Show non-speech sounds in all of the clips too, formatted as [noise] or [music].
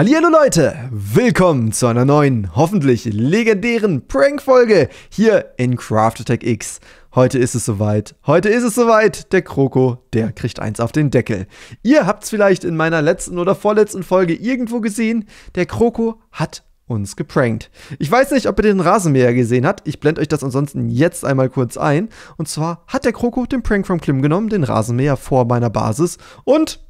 Hallihallo Leute, willkommen zu einer neuen, hoffentlich legendären Prank-Folge hier in Craft Attack X. Heute ist es soweit. Heute ist es soweit. Der Kroko, der kriegt eins auf den Deckel. Ihr habt es vielleicht in meiner letzten oder vorletzten Folge irgendwo gesehen. Der Kroko hat uns geprankt. Ich weiß nicht, ob ihr den Rasenmäher gesehen habt. Ich blende euch das ansonsten jetzt einmal kurz ein. Und zwar hat der Kroko den Prank vom Klim genommen, den Rasenmäher vor meiner Basis und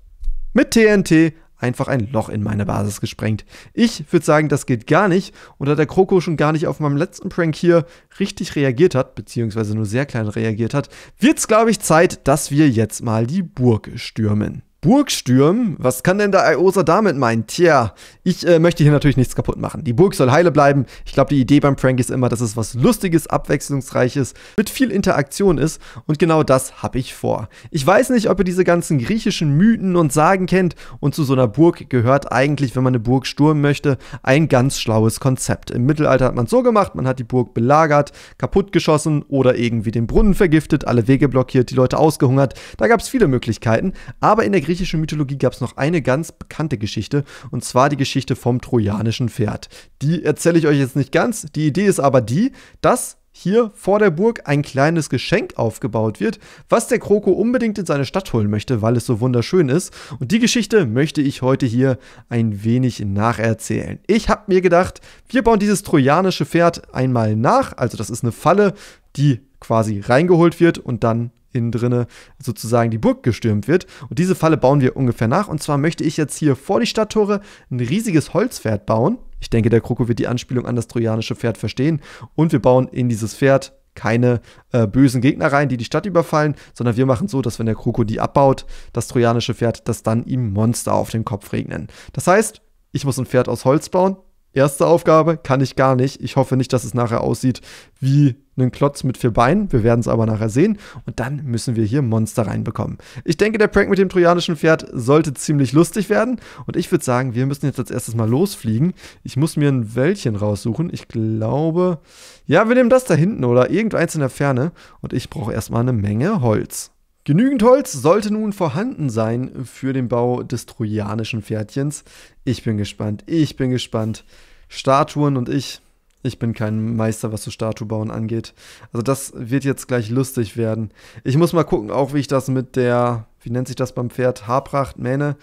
mit TNT einfach ein Loch in meine Basis gesprengt. Ich würde sagen, das geht gar nicht. Und da der Kroko schon gar nicht auf meinem letzten Prank hier richtig reagiert hat, beziehungsweise nur sehr klein reagiert hat, wird es glaube ich, Zeit, dass wir jetzt mal die Burg stürmen. Burgstürm? Was kann denn der Iosa damit meinen? Tja, ich äh, möchte hier natürlich nichts kaputt machen. Die Burg soll heile bleiben. Ich glaube, die Idee beim Prank ist immer, dass es was Lustiges, Abwechslungsreiches, mit viel Interaktion ist. Und genau das habe ich vor. Ich weiß nicht, ob ihr diese ganzen griechischen Mythen und Sagen kennt. Und zu so einer Burg gehört eigentlich, wenn man eine Burg stürmen möchte, ein ganz schlaues Konzept. Im Mittelalter hat man so gemacht, man hat die Burg belagert, kaputt geschossen oder irgendwie den Brunnen vergiftet, alle Wege blockiert, die Leute ausgehungert. Da gab es viele Möglichkeiten. Aber in der griechischen Mythologie gab es noch eine ganz bekannte Geschichte, und zwar die Geschichte vom trojanischen Pferd. Die erzähle ich euch jetzt nicht ganz. Die Idee ist aber die, dass hier vor der Burg ein kleines Geschenk aufgebaut wird, was der Kroko unbedingt in seine Stadt holen möchte, weil es so wunderschön ist. Und die Geschichte möchte ich heute hier ein wenig nacherzählen. Ich habe mir gedacht, wir bauen dieses trojanische Pferd einmal nach. Also das ist eine Falle, die quasi reingeholt wird und dann innen drinne sozusagen die Burg gestürmt wird. Und diese Falle bauen wir ungefähr nach. Und zwar möchte ich jetzt hier vor die Stadttore ein riesiges Holzpferd bauen. Ich denke, der Kroko wird die Anspielung an das trojanische Pferd verstehen. Und wir bauen in dieses Pferd keine äh, bösen Gegner rein, die die Stadt überfallen, sondern wir machen so, dass wenn der Kroko die abbaut, das trojanische Pferd, dass dann ihm Monster auf den Kopf regnen. Das heißt, ich muss ein Pferd aus Holz bauen. Erste Aufgabe kann ich gar nicht. Ich hoffe nicht, dass es nachher aussieht wie einen Klotz mit vier Beinen. Wir werden es aber nachher sehen. Und dann müssen wir hier Monster reinbekommen. Ich denke, der Prank mit dem trojanischen Pferd sollte ziemlich lustig werden. Und ich würde sagen, wir müssen jetzt als erstes mal losfliegen. Ich muss mir ein Wäldchen raussuchen. Ich glaube, ja, wir nehmen das da hinten oder irgendeins in der Ferne. Und ich brauche erstmal eine Menge Holz. Genügend Holz sollte nun vorhanden sein für den Bau des trojanischen Pferdchens. Ich bin gespannt, ich bin gespannt. Statuen und ich, ich bin kein Meister, was so Statuebauen angeht. Also das wird jetzt gleich lustig werden. Ich muss mal gucken, auch wie ich das mit der, wie nennt sich das beim Pferd, Haarpracht, Mähne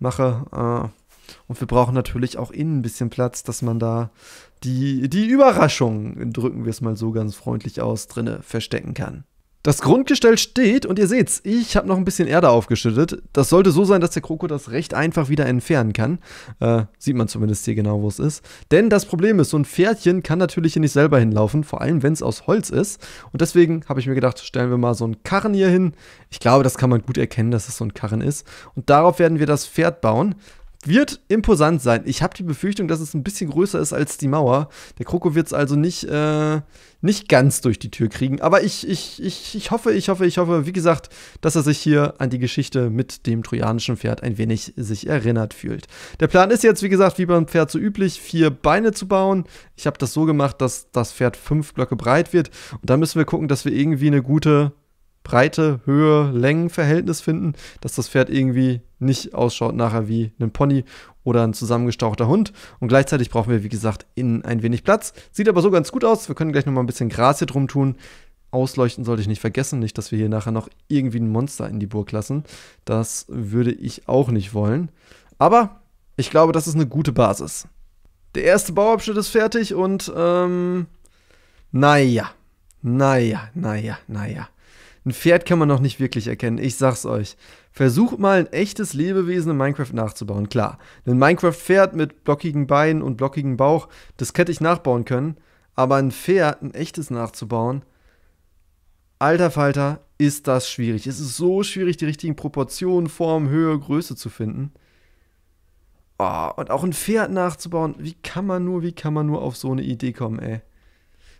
mache. Äh, und wir brauchen natürlich auch innen ein bisschen Platz, dass man da die, die Überraschung, drücken wir es mal so ganz freundlich aus, drinne verstecken kann. Das Grundgestell steht und ihr seht's, ich habe noch ein bisschen Erde aufgeschüttet. Das sollte so sein, dass der Kroko das recht einfach wieder entfernen kann. Äh, sieht man zumindest hier genau, wo es ist. Denn das Problem ist, so ein Pferdchen kann natürlich hier nicht selber hinlaufen, vor allem wenn es aus Holz ist. Und deswegen habe ich mir gedacht, stellen wir mal so einen Karren hier hin. Ich glaube, das kann man gut erkennen, dass es so ein Karren ist. Und darauf werden wir das Pferd bauen wird imposant sein. Ich habe die Befürchtung, dass es ein bisschen größer ist als die Mauer. Der Kroko wird es also nicht, äh, nicht ganz durch die Tür kriegen. Aber ich, ich, ich, ich hoffe, ich hoffe, ich hoffe, wie gesagt, dass er sich hier an die Geschichte mit dem trojanischen Pferd ein wenig sich erinnert fühlt. Der Plan ist jetzt, wie gesagt, wie beim Pferd so üblich, vier Beine zu bauen. Ich habe das so gemacht, dass das Pferd fünf Blöcke breit wird. Und dann müssen wir gucken, dass wir irgendwie eine gute Breite, Höhe, Längenverhältnis finden, dass das Pferd irgendwie nicht ausschaut nachher wie ein Pony oder ein zusammengestauchter Hund. Und gleichzeitig brauchen wir, wie gesagt, innen ein wenig Platz. Sieht aber so ganz gut aus. Wir können gleich nochmal ein bisschen Gras hier drum tun. Ausleuchten sollte ich nicht vergessen, nicht, dass wir hier nachher noch irgendwie ein Monster in die Burg lassen. Das würde ich auch nicht wollen. Aber ich glaube, das ist eine gute Basis. Der erste Bauabschnitt ist fertig und ähm, naja, naja, naja, naja. Ein Pferd kann man noch nicht wirklich erkennen, ich sag's euch. Versucht mal ein echtes Lebewesen in Minecraft nachzubauen, klar. Ein Minecraft-Pferd mit blockigen Beinen und blockigen Bauch, das hätte ich nachbauen können. Aber ein Pferd, ein echtes nachzubauen, alter Falter, ist das schwierig. Es ist so schwierig, die richtigen Proportionen, Form, Höhe, Größe zu finden. Oh, und auch ein Pferd nachzubauen, wie kann man nur, wie kann man nur auf so eine Idee kommen, ey?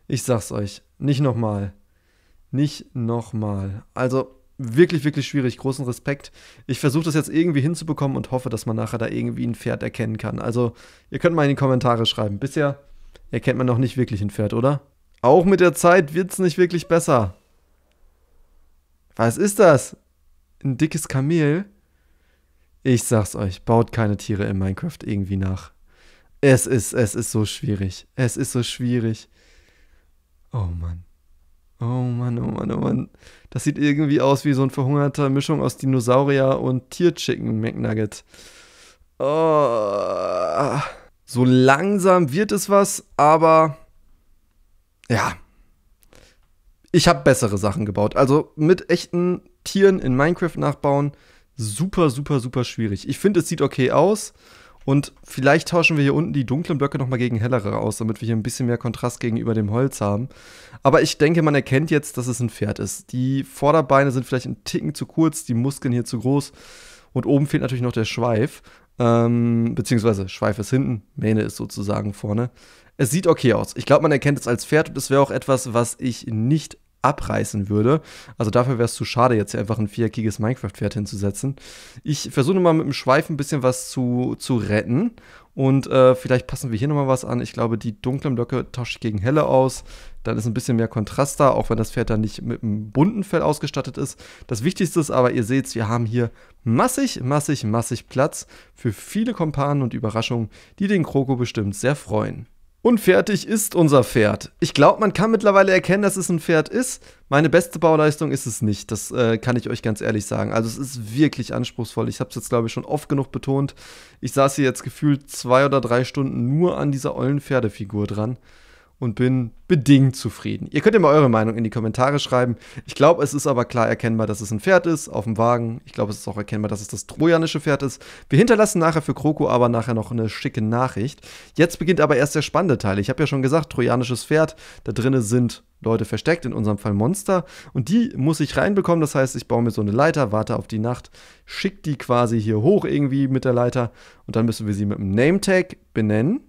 Ich sag's euch, nicht nochmal nicht nochmal. Also wirklich, wirklich schwierig. Großen Respekt. Ich versuche das jetzt irgendwie hinzubekommen und hoffe, dass man nachher da irgendwie ein Pferd erkennen kann. Also, ihr könnt mal in die Kommentare schreiben. Bisher erkennt man noch nicht wirklich ein Pferd, oder? Auch mit der Zeit wird es nicht wirklich besser. Was ist das? Ein dickes Kamel? Ich sag's euch, baut keine Tiere in Minecraft irgendwie nach. Es ist, es ist so schwierig. Es ist so schwierig. Oh Mann. Oh Mann, oh Mann, oh Mann. Das sieht irgendwie aus wie so ein verhungerter Mischung aus Dinosaurier und Tierchicken McNugget. Oh. So langsam wird es was, aber ja. Ich habe bessere Sachen gebaut. Also mit echten Tieren in Minecraft nachbauen, super, super, super schwierig. Ich finde, es sieht okay aus. Und vielleicht tauschen wir hier unten die dunklen Blöcke nochmal gegen hellere aus, damit wir hier ein bisschen mehr Kontrast gegenüber dem Holz haben. Aber ich denke, man erkennt jetzt, dass es ein Pferd ist. Die Vorderbeine sind vielleicht ein Ticken zu kurz, die Muskeln hier zu groß. Und oben fehlt natürlich noch der Schweif. Ähm, beziehungsweise Schweif ist hinten, Mähne ist sozusagen vorne. Es sieht okay aus. Ich glaube, man erkennt es als Pferd und es wäre auch etwas, was ich nicht abreißen würde. Also dafür wäre es zu schade, jetzt hier einfach ein viereckiges Minecraft-Pferd hinzusetzen. Ich versuche mal mit dem Schweif ein bisschen was zu, zu retten. Und äh, vielleicht passen wir hier nochmal was an. Ich glaube, die dunklen Blöcke tausche ich gegen helle aus. Dann ist ein bisschen mehr Kontrast da, auch wenn das Pferd dann nicht mit einem bunten Fell ausgestattet ist. Das Wichtigste ist aber, ihr seht, wir haben hier massig, massig, massig Platz für viele Kompanen und Überraschungen, die den Kroko bestimmt sehr freuen. Und fertig ist unser Pferd. Ich glaube, man kann mittlerweile erkennen, dass es ein Pferd ist. Meine beste Bauleistung ist es nicht. Das äh, kann ich euch ganz ehrlich sagen. Also es ist wirklich anspruchsvoll. Ich habe es jetzt, glaube ich, schon oft genug betont. Ich saß hier jetzt gefühlt zwei oder drei Stunden nur an dieser ollen Pferdefigur dran und bin bedingt zufrieden. Ihr könnt ja mal eure Meinung in die Kommentare schreiben. Ich glaube, es ist aber klar erkennbar, dass es ein Pferd ist auf dem Wagen. Ich glaube, es ist auch erkennbar, dass es das trojanische Pferd ist. Wir hinterlassen nachher für Kroko aber nachher noch eine schicke Nachricht. Jetzt beginnt aber erst der spannende Teil. Ich habe ja schon gesagt, trojanisches Pferd. Da drinnen sind Leute versteckt, in unserem Fall Monster. Und die muss ich reinbekommen. Das heißt, ich baue mir so eine Leiter, warte auf die Nacht, schicke die quasi hier hoch irgendwie mit der Leiter. Und dann müssen wir sie mit einem Name-Tag benennen.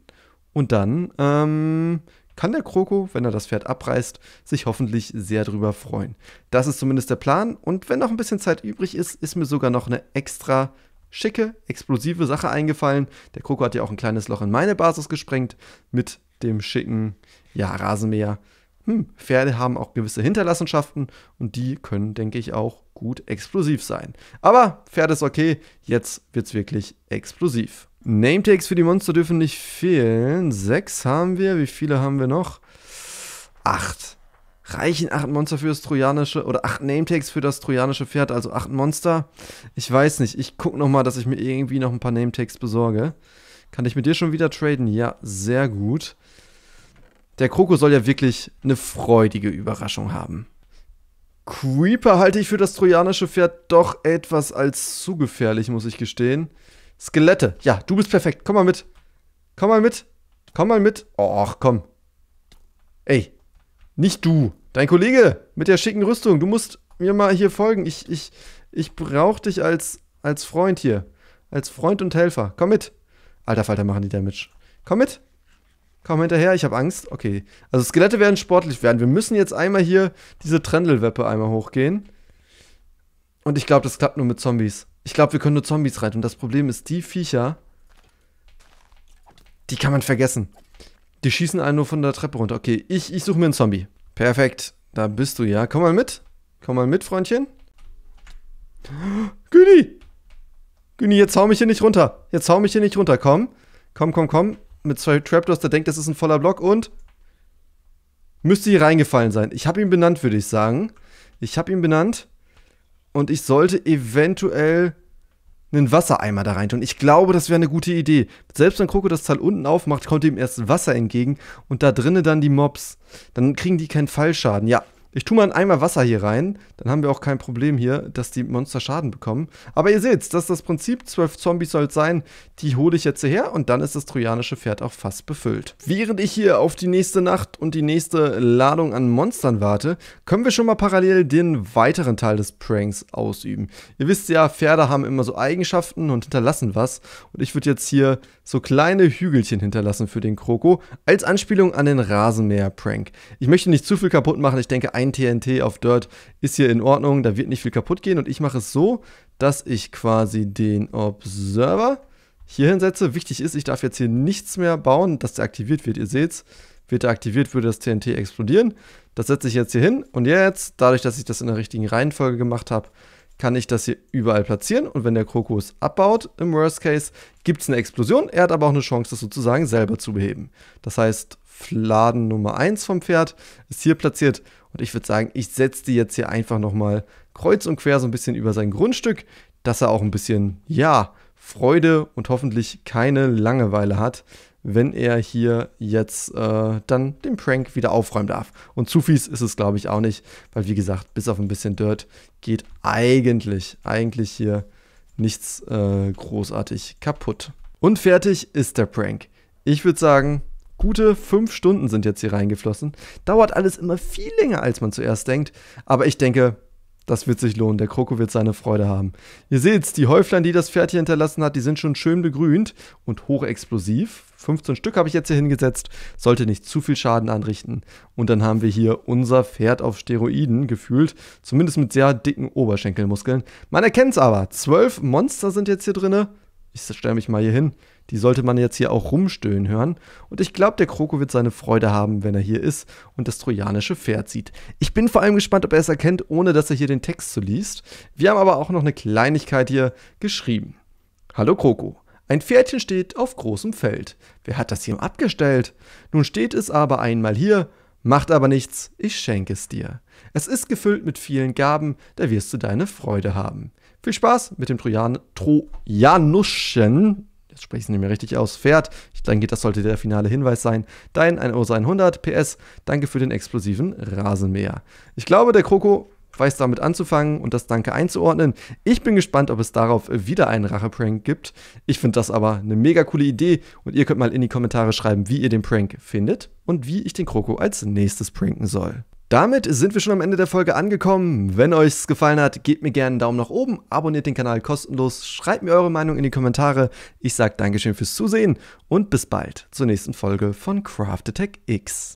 Und dann ähm, kann der Kroko, wenn er das Pferd abreißt, sich hoffentlich sehr drüber freuen. Das ist zumindest der Plan. Und wenn noch ein bisschen Zeit übrig ist, ist mir sogar noch eine extra schicke, explosive Sache eingefallen. Der Kroko hat ja auch ein kleines Loch in meine Basis gesprengt mit dem schicken, ja, Rasenmäher. Hm, Pferde haben auch gewisse Hinterlassenschaften und die können, denke ich, auch gut explosiv sein. Aber Pferd ist okay, jetzt wird es wirklich explosiv. Nametags für die Monster dürfen nicht fehlen. Sechs haben wir. Wie viele haben wir noch? Acht. Reichen acht Monster für das trojanische oder acht Nametags für das trojanische Pferd, also acht Monster. Ich weiß nicht. Ich gucke nochmal, dass ich mir irgendwie noch ein paar Nametags besorge. Kann ich mit dir schon wieder traden? Ja, sehr gut. Der Kroko soll ja wirklich eine freudige Überraschung haben. Creeper halte ich für das trojanische Pferd doch etwas als zu gefährlich, muss ich gestehen. Skelette. Ja, du bist perfekt. Komm mal mit. Komm mal mit. Komm mal mit. Och, oh, komm. Ey, nicht du. Dein Kollege mit der schicken Rüstung. Du musst mir mal hier folgen. Ich, ich, ich brauch dich als, als Freund hier. Als Freund und Helfer. Komm mit. Alter Falter machen die Damage. Komm mit. Komm hinterher, ich habe Angst. Okay. Also Skelette werden sportlich werden. Wir müssen jetzt einmal hier diese Trendelweppe einmal hochgehen. Und ich glaube, das klappt nur mit Zombies. Ich glaube, wir können nur Zombies reiten. Und das Problem ist, die Viecher, die kann man vergessen. Die schießen einen nur von der Treppe runter. Okay, ich, ich suche mir einen Zombie. Perfekt, da bist du ja. Komm mal mit. Komm mal mit, Freundchen. [gasps] Güni! Güni, jetzt hau mich hier nicht runter. Jetzt hau mich hier nicht runter. Komm. Komm, komm, komm. Mit zwei Trapdoors, der denkt, das ist ein voller Block. Und müsste hier reingefallen sein. Ich habe ihn benannt, würde ich sagen. Ich habe ihn benannt und ich sollte eventuell einen Wassereimer da rein tun. Ich glaube, das wäre eine gute Idee. Selbst wenn Kroko das Tal unten aufmacht, kommt ihm erst Wasser entgegen und da drinnen dann die Mobs. Dann kriegen die keinen Fallschaden. Ja, ich tue mal einmal Wasser hier rein, dann haben wir auch kein Problem hier, dass die Monster Schaden bekommen. Aber ihr seht's, das ist das Prinzip, zwölf Zombies soll es sein, die hole ich jetzt hierher und dann ist das trojanische Pferd auch fast befüllt. Während ich hier auf die nächste Nacht und die nächste Ladung an Monstern warte, können wir schon mal parallel den weiteren Teil des Pranks ausüben. Ihr wisst ja, Pferde haben immer so Eigenschaften und hinterlassen was und ich würde jetzt hier so kleine Hügelchen hinterlassen für den Kroko als Anspielung an den Rasenmäher-Prank. Ich möchte nicht zu viel kaputt machen, ich denke ein ein TNT auf Dirt ist hier in Ordnung, da wird nicht viel kaputt gehen. Und ich mache es so, dass ich quasi den Observer hier hinsetze. Wichtig ist, ich darf jetzt hier nichts mehr bauen, dass der aktiviert wird. Ihr seht's, wird er aktiviert, würde das TNT explodieren. Das setze ich jetzt hier hin. Und jetzt, dadurch, dass ich das in der richtigen Reihenfolge gemacht habe, kann ich das hier überall platzieren. Und wenn der Krokus abbaut, im Worst Case, gibt es eine Explosion. Er hat aber auch eine Chance, das sozusagen selber zu beheben. Das heißt, Fladen Nummer 1 vom Pferd ist hier platziert und ich würde sagen, ich setze die jetzt hier einfach nochmal kreuz und quer so ein bisschen über sein Grundstück, dass er auch ein bisschen, ja, Freude und hoffentlich keine Langeweile hat, wenn er hier jetzt äh, dann den Prank wieder aufräumen darf. Und zu fies ist es, glaube ich, auch nicht, weil wie gesagt, bis auf ein bisschen Dirt geht eigentlich, eigentlich hier nichts äh, großartig kaputt. Und fertig ist der Prank. Ich würde sagen, Gute fünf Stunden sind jetzt hier reingeflossen. Dauert alles immer viel länger, als man zuerst denkt. Aber ich denke, das wird sich lohnen. Der Kroko wird seine Freude haben. Ihr seht's, die Häuflein, die das Pferd hier hinterlassen hat, die sind schon schön begrünt und hochexplosiv. 15 Stück habe ich jetzt hier hingesetzt. Sollte nicht zu viel Schaden anrichten. Und dann haben wir hier unser Pferd auf Steroiden gefühlt. Zumindest mit sehr dicken Oberschenkelmuskeln. Man erkennt's aber. Zwölf Monster sind jetzt hier drinne ich stelle mich mal hier hin. Die sollte man jetzt hier auch rumstöhnen hören. Und ich glaube, der Kroko wird seine Freude haben, wenn er hier ist und das trojanische Pferd sieht. Ich bin vor allem gespannt, ob er es erkennt, ohne dass er hier den Text zu liest. Wir haben aber auch noch eine Kleinigkeit hier geschrieben. Hallo Kroko. Ein Pferdchen steht auf großem Feld. Wer hat das hier abgestellt? Nun steht es aber einmal hier, macht aber nichts, ich schenke es dir. Es ist gefüllt mit vielen Gaben, da wirst du deine Freude haben. Viel Spaß mit dem Trojan Trojanuschen jetzt spreche ich es nicht mehr richtig aus, Pferd. Ich denke, das sollte der finale Hinweis sein. Dein 1 100 PS, danke für den explosiven Rasenmäher. Ich glaube, der Kroko weiß damit anzufangen und das Danke einzuordnen. Ich bin gespannt, ob es darauf wieder einen Rache-Prank gibt. Ich finde das aber eine mega coole Idee und ihr könnt mal in die Kommentare schreiben, wie ihr den Prank findet und wie ich den Kroko als nächstes pranken soll. Damit sind wir schon am Ende der Folge angekommen. Wenn euch es gefallen hat, gebt mir gerne einen Daumen nach oben, abonniert den Kanal kostenlos, schreibt mir eure Meinung in die Kommentare. Ich sage Dankeschön fürs Zusehen und bis bald zur nächsten Folge von Craft Attack X.